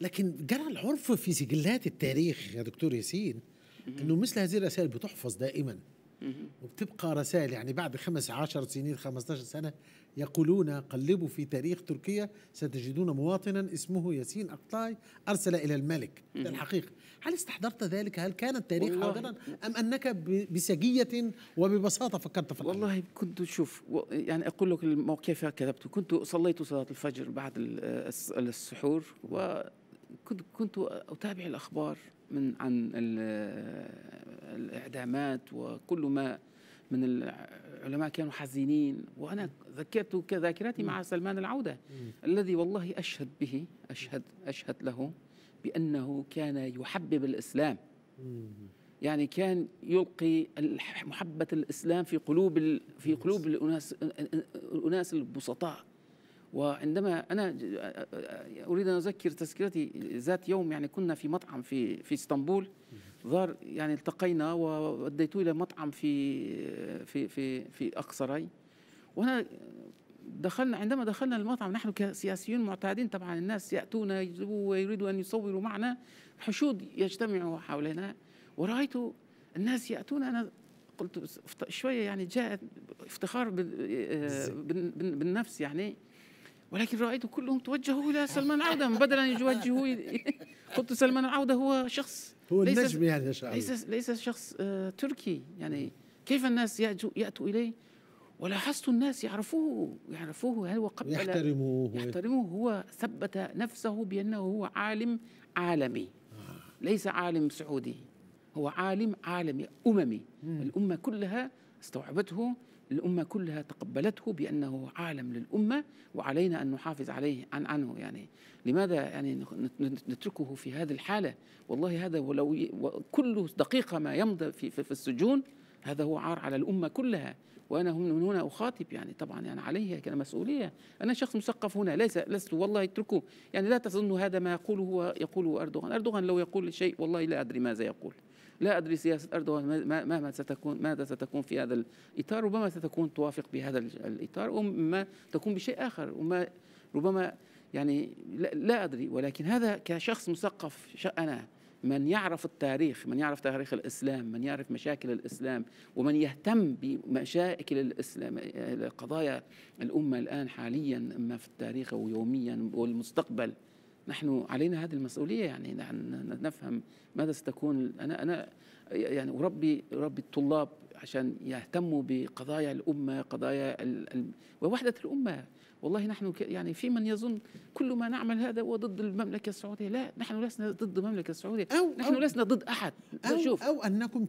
لكن جرى العرف في سجلات التاريخ يا دكتور ياسين انه مثل هذه الرسائل بتحفظ دائما وبتبقى رسائل يعني بعد خمس عشر سنين 15 سنة يقولون قلبوا في تاريخ تركيا ستجدون مواطنا اسمه ياسين أقطاي أرسل إلى الملك الحقيقة هل استحضرت ذلك هل كان التاريخ حاضرا أم أنك بسجية وببساطة فكرت في والله كنت شوف يعني أقول لك الموقف كذبت كنت صليت صلاة الفجر بعد السحور و كنت كنت اتابع الاخبار من عن الاعدامات وكل ما من العلماء كانوا حزينين وانا ذكرت كذاكرتي مع سلمان العوده الذي والله اشهد به اشهد اشهد له بانه كان يحبب الاسلام يعني كان يلقي محبه الاسلام في قلوب في نعم. قلوب الاناس الاناس البسطاء وعندما انا اريد ان اذكر تذكرتي ذات يوم يعني كنا في مطعم في في اسطنبول ظهر يعني التقينا ووديته الى مطعم في في في في اقصري وانا دخلنا عندما دخلنا المطعم نحن كسياسيون معتادين طبعا الناس ياتون ويريدوا ان يصوروا معنا حشود يجتمعوا حولنا ورايت الناس ياتون انا قلت شويه يعني جاء افتخار آه، بالنفس يعني ولكن رأيت كلهم توجهوا إلى سلمان العودة بدلا أن يوجهوا قلت سلمان العودة هو شخص هو ليس النجم يعني ليس ليس شخص آه تركي يعني كيف الناس يأتوا إليه ولاحظت الناس يعرفوه يعرفوه هو وقبل يحترموه يحترموه هو ثبت نفسه بأنه هو عالم عالمي ليس عالم سعودي هو عالم عالمي أممي الأمة كلها استوعبته الأمة كلها تقبلته بأنه عالم للأمة وعلينا أن نحافظ عليه عن عنه يعني لماذا يعني نتركه في هذه الحالة والله هذا ولو كل دقيقة ما يمضي في, في, في السجون هذا هو عار على الأمة كلها وأنا من هنا أخاطب يعني طبعا يعني كان مسؤولية أنا شخص مثقف هنا ليس لست والله اتركه يعني لا تظن هذا ما يقوله يقوله أردوغان أردوغان لو يقول شيء والله لا أدري ماذا يقول لا أدري سياسة أردوغان مهما ستكون ماذا ستكون في هذا الإطار ربما ستكون توافق بهذا الإطار وما تكون بشيء آخر وما ربما يعني لا, لا أدري ولكن هذا كشخص مثقف أنا من يعرف التاريخ من يعرف تاريخ الإسلام من يعرف مشاكل الإسلام ومن يهتم بمشاكل الإسلام آه، قضايا الأمة الآن حاليا ما في التاريخ ويوميا والمستقبل نحن علينا هذه المسؤولية يعني أن نفهم ماذا ستكون أنا أنا يعني أربي أربي الطلاب عشان يهتموا بقضايا الأمة قضايا ال ال ووحدة الأمة والله نحن يعني في من يظن كل ما نعمل هذا هو ضد المملكة السعودية لا نحن لسنا ضد المملكة السعودية أو نحن أو لسنا ضد أحد أو, شوف. أو أنكم